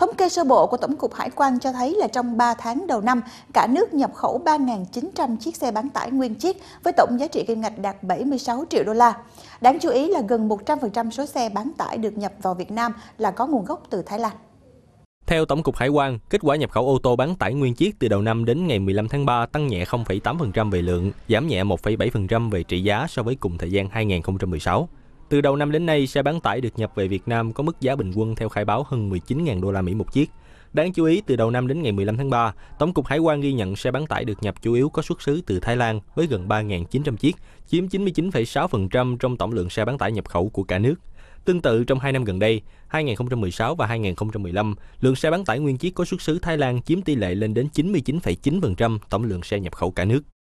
Thống kê sơ bộ của Tổng cục Hải quan cho thấy là trong 3 tháng đầu năm, cả nước nhập khẩu 3.900 chiếc xe bán tải nguyên chiếc với tổng giá trị kim ngạch đạt 76 triệu đô la. Đáng chú ý là gần 100% số xe bán tải được nhập vào Việt Nam là có nguồn gốc từ Thái Lan. Theo Tổng cục Hải quan, kết quả nhập khẩu ô tô bán tải nguyên chiếc từ đầu năm đến ngày 15 tháng 3 tăng nhẹ 0,8% về lượng, giảm nhẹ 1,7% về trị giá so với cùng thời gian 2016. Từ đầu năm đến nay, xe bán tải được nhập về Việt Nam có mức giá bình quân theo khai báo hơn 19.000 đô la Mỹ một chiếc. Đáng chú ý, từ đầu năm đến ngày 15 tháng 3, Tổng cục Hải quan ghi nhận xe bán tải được nhập chủ yếu có xuất xứ từ Thái Lan với gần 3.900 chiếc, chiếm 99,6% trong tổng lượng xe bán tải nhập khẩu của cả nước. Tương tự trong 2 năm gần đây, 2016 và 2015, lượng xe bán tải nguyên chiếc có xuất xứ Thái Lan chiếm tỷ lệ lên đến 99,9% tổng lượng xe nhập khẩu cả nước.